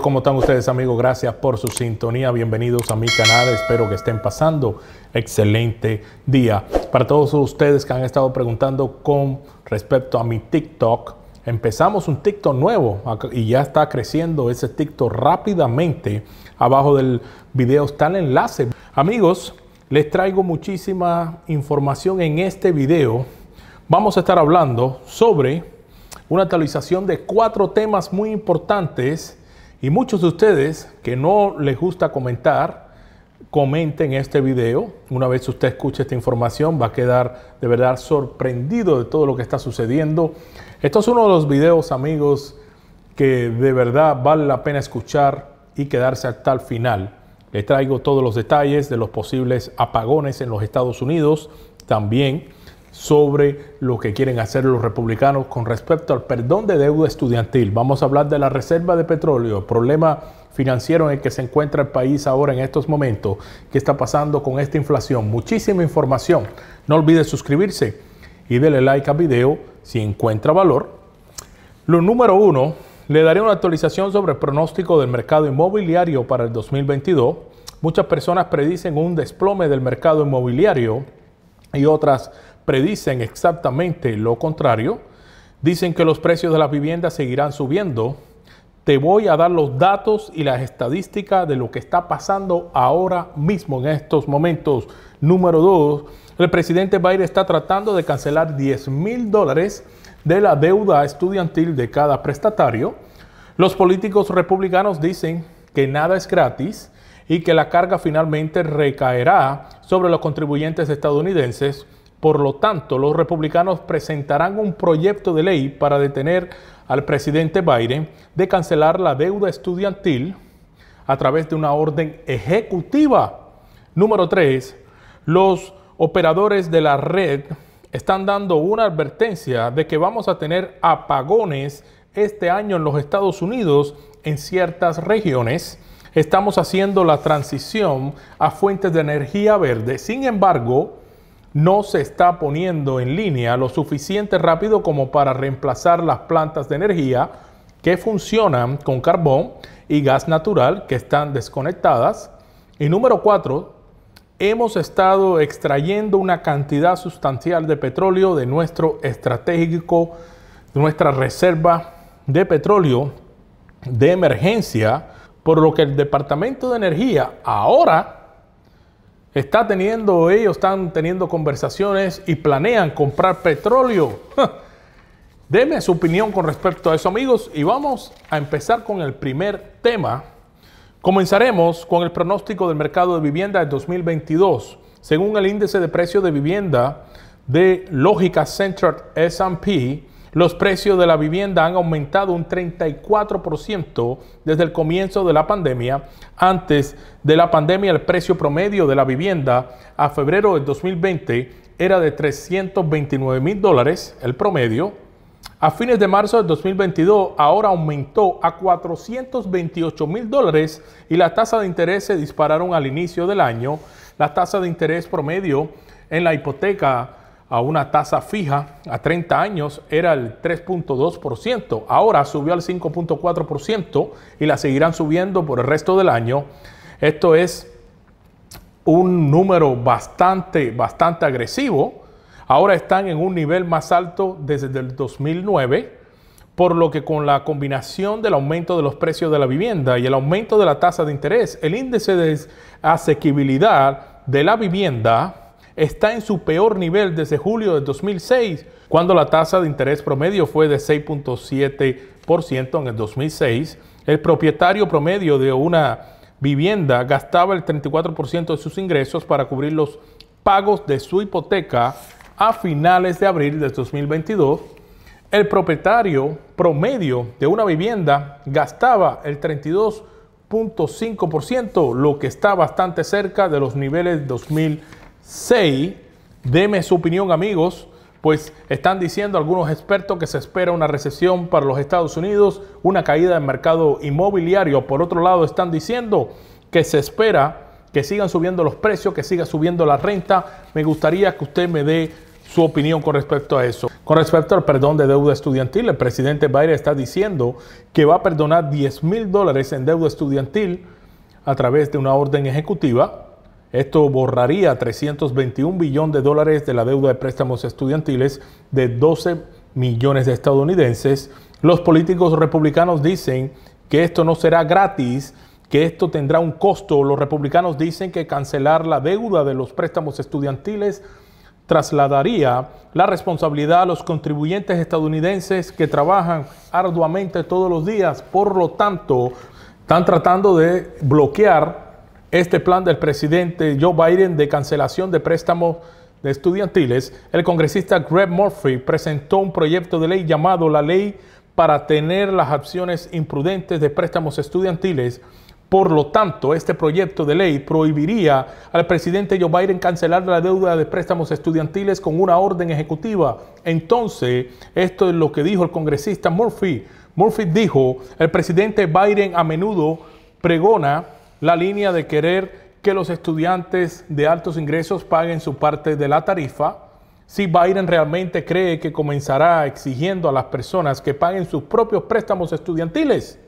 ¿Cómo están ustedes amigos? Gracias por su sintonía. Bienvenidos a mi canal. Espero que estén pasando excelente día. Para todos ustedes que han estado preguntando con respecto a mi TikTok, empezamos un TikTok nuevo y ya está creciendo ese TikTok rápidamente. Abajo del video está el enlace. Amigos, les traigo muchísima información en este video. Vamos a estar hablando sobre una actualización de cuatro temas muy importantes y muchos de ustedes que no les gusta comentar, comenten este video. Una vez usted escuche esta información, va a quedar de verdad sorprendido de todo lo que está sucediendo. Esto es uno de los videos, amigos, que de verdad vale la pena escuchar y quedarse hasta el final. Les traigo todos los detalles de los posibles apagones en los Estados Unidos. También sobre lo que quieren hacer los republicanos con respecto al perdón de deuda estudiantil. Vamos a hablar de la reserva de petróleo, problema financiero en el que se encuentra el país ahora en estos momentos, qué está pasando con esta inflación. Muchísima información. No olvides suscribirse y darle like al video si encuentra valor. Lo número uno, le daré una actualización sobre el pronóstico del mercado inmobiliario para el 2022. Muchas personas predicen un desplome del mercado inmobiliario y otras predicen exactamente lo contrario. Dicen que los precios de las viviendas seguirán subiendo. Te voy a dar los datos y las estadísticas de lo que está pasando ahora mismo en estos momentos. Número dos, el presidente Biden está tratando de cancelar 10 mil dólares de la deuda estudiantil de cada prestatario. Los políticos republicanos dicen que nada es gratis y que la carga finalmente recaerá sobre los contribuyentes estadounidenses por lo tanto, los republicanos presentarán un proyecto de ley para detener al presidente Biden de cancelar la deuda estudiantil a través de una orden ejecutiva. Número 3. Los operadores de la red están dando una advertencia de que vamos a tener apagones este año en los Estados Unidos en ciertas regiones. Estamos haciendo la transición a fuentes de energía verde. Sin embargo, no se está poniendo en línea lo suficiente rápido como para reemplazar las plantas de energía que funcionan con carbón y gas natural que están desconectadas. Y número cuatro, hemos estado extrayendo una cantidad sustancial de petróleo de nuestro estratégico, nuestra reserva de petróleo de emergencia, por lo que el Departamento de Energía ahora está teniendo, ellos están teniendo conversaciones y planean comprar petróleo. Deme su opinión con respecto a eso, amigos, y vamos a empezar con el primer tema. Comenzaremos con el pronóstico del mercado de vivienda de 2022. Según el índice de precio de vivienda de Lógica Centered S&P, los precios de la vivienda han aumentado un 34% desde el comienzo de la pandemia. Antes de la pandemia, el precio promedio de la vivienda a febrero del 2020 era de 329 mil dólares, el promedio. A fines de marzo del 2022, ahora aumentó a 428 mil dólares y las tasa de interés se dispararon al inicio del año. La tasa de interés promedio en la hipoteca a una tasa fija a 30 años era el 3.2%, ahora subió al 5.4% y la seguirán subiendo por el resto del año. Esto es un número bastante, bastante agresivo. Ahora están en un nivel más alto desde el 2009, por lo que con la combinación del aumento de los precios de la vivienda y el aumento de la tasa de interés, el índice de asequibilidad de la vivienda está en su peor nivel desde julio de 2006, cuando la tasa de interés promedio fue de 6.7% en el 2006. El propietario promedio de una vivienda gastaba el 34% de sus ingresos para cubrir los pagos de su hipoteca a finales de abril de 2022. El propietario promedio de una vivienda gastaba el 32.5%, lo que está bastante cerca de los niveles 2000 6. Deme su opinión, amigos, pues están diciendo algunos expertos que se espera una recesión para los Estados Unidos, una caída del mercado inmobiliario. Por otro lado, están diciendo que se espera que sigan subiendo los precios, que siga subiendo la renta. Me gustaría que usted me dé su opinión con respecto a eso. Con respecto al perdón de deuda estudiantil, el presidente Biden está diciendo que va a perdonar 10 mil dólares en deuda estudiantil a través de una orden ejecutiva esto borraría 321 billones de dólares de la deuda de préstamos estudiantiles de 12 millones de estadounidenses. Los políticos republicanos dicen que esto no será gratis, que esto tendrá un costo. Los republicanos dicen que cancelar la deuda de los préstamos estudiantiles trasladaría la responsabilidad a los contribuyentes estadounidenses que trabajan arduamente todos los días. Por lo tanto, están tratando de bloquear este plan del presidente Joe Biden de cancelación de préstamos de estudiantiles, el congresista Greg Murphy presentó un proyecto de ley llamado la Ley para tener las acciones imprudentes de préstamos estudiantiles. Por lo tanto, este proyecto de ley prohibiría al presidente Joe Biden cancelar la deuda de préstamos estudiantiles con una orden ejecutiva. Entonces, esto es lo que dijo el congresista Murphy. Murphy dijo, el presidente Biden a menudo pregona la línea de querer que los estudiantes de altos ingresos paguen su parte de la tarifa, si Biden realmente cree que comenzará exigiendo a las personas que paguen sus propios préstamos estudiantiles.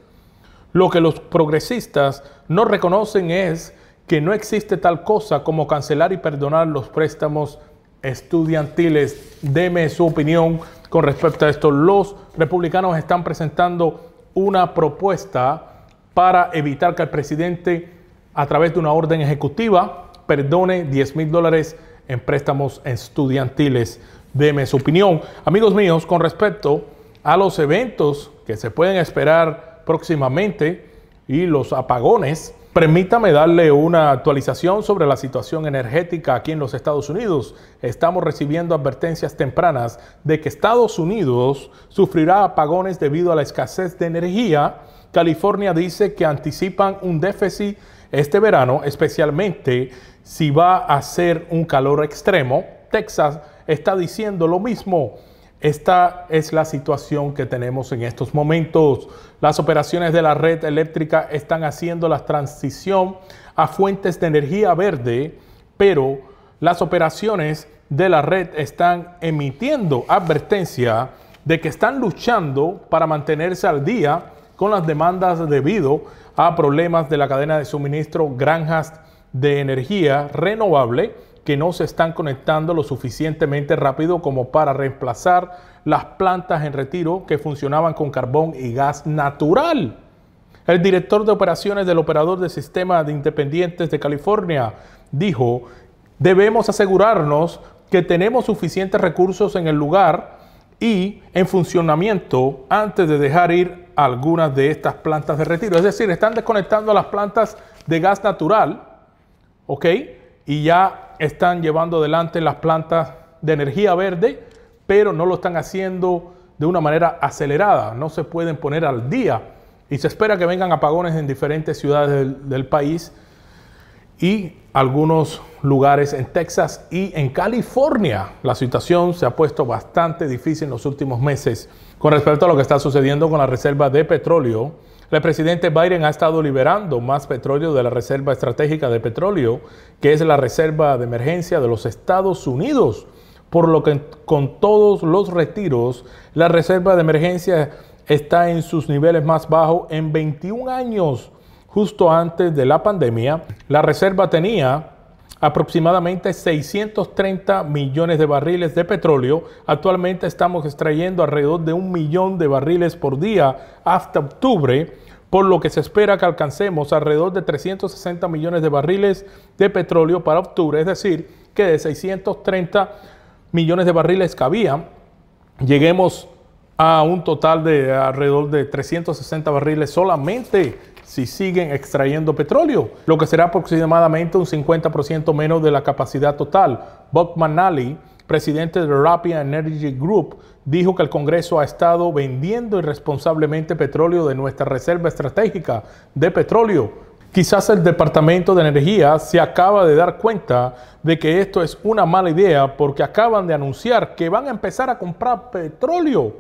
Lo que los progresistas no reconocen es que no existe tal cosa como cancelar y perdonar los préstamos estudiantiles. Deme su opinión con respecto a esto. Los republicanos están presentando una propuesta para evitar que el presidente, a través de una orden ejecutiva, perdone 10 mil dólares en préstamos estudiantiles. Deme su opinión. Amigos míos, con respecto a los eventos que se pueden esperar próximamente y los apagones, Permítame darle una actualización sobre la situación energética aquí en los Estados Unidos. Estamos recibiendo advertencias tempranas de que Estados Unidos sufrirá apagones debido a la escasez de energía California dice que anticipan un déficit este verano, especialmente si va a ser un calor extremo. Texas está diciendo lo mismo. Esta es la situación que tenemos en estos momentos. Las operaciones de la red eléctrica están haciendo la transición a fuentes de energía verde, pero las operaciones de la red están emitiendo advertencia de que están luchando para mantenerse al día con las demandas debido a problemas de la cadena de suministro, granjas de energía renovable que no se están conectando lo suficientemente rápido como para reemplazar las plantas en retiro que funcionaban con carbón y gas natural. El director de operaciones del operador de sistema de independientes de California dijo, debemos asegurarnos que tenemos suficientes recursos en el lugar y en funcionamiento antes de dejar ir algunas de estas plantas de retiro. Es decir, están desconectando las plantas de gas natural, ¿ok? Y ya están llevando adelante las plantas de energía verde, pero no lo están haciendo de una manera acelerada, no se pueden poner al día. Y se espera que vengan apagones en diferentes ciudades del, del país y algunos lugares en Texas y en California. La situación se ha puesto bastante difícil en los últimos meses. Con respecto a lo que está sucediendo con la reserva de petróleo, el presidente Biden ha estado liberando más petróleo de la reserva estratégica de petróleo, que es la reserva de emergencia de los Estados Unidos, por lo que con todos los retiros, la reserva de emergencia está en sus niveles más bajos en 21 años justo antes de la pandemia, la reserva tenía aproximadamente 630 millones de barriles de petróleo. Actualmente estamos extrayendo alrededor de un millón de barriles por día hasta octubre, por lo que se espera que alcancemos alrededor de 360 millones de barriles de petróleo para octubre, es decir, que de 630 millones de barriles que había, lleguemos a un total de alrededor de 360 barriles solamente si siguen extrayendo petróleo, lo que será aproximadamente un 50% menos de la capacidad total. Bob Manali, presidente de Rapid Energy Group, dijo que el Congreso ha estado vendiendo irresponsablemente petróleo de nuestra reserva estratégica de petróleo. Quizás el Departamento de Energía se acaba de dar cuenta de que esto es una mala idea porque acaban de anunciar que van a empezar a comprar petróleo.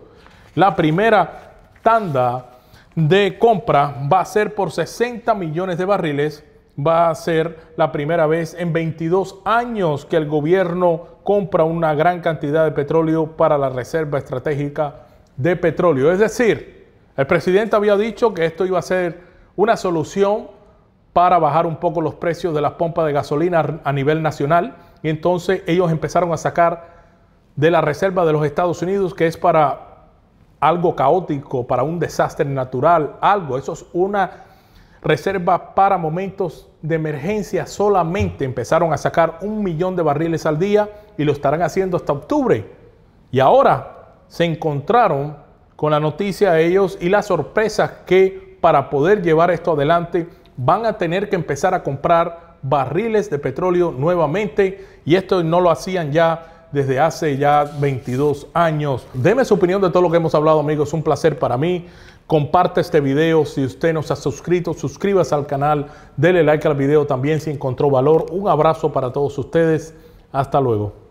La primera tanda de compra va a ser por 60 millones de barriles. Va a ser la primera vez en 22 años que el gobierno compra una gran cantidad de petróleo para la Reserva Estratégica de Petróleo. Es decir, el presidente había dicho que esto iba a ser una solución para bajar un poco los precios de las pompas de gasolina a nivel nacional. Y entonces ellos empezaron a sacar de la Reserva de los Estados Unidos, que es para algo caótico, para un desastre natural, algo. Eso es una reserva para momentos de emergencia solamente. Empezaron a sacar un millón de barriles al día y lo estarán haciendo hasta octubre. Y ahora se encontraron con la noticia de ellos y la sorpresa que para poder llevar esto adelante van a tener que empezar a comprar barriles de petróleo nuevamente y esto no lo hacían ya desde hace ya 22 años. Deme su opinión de todo lo que hemos hablado, amigos. Un placer para mí. Comparte este video si usted no se ha suscrito, suscríbase al canal, dele like al video también si encontró valor. Un abrazo para todos ustedes. Hasta luego.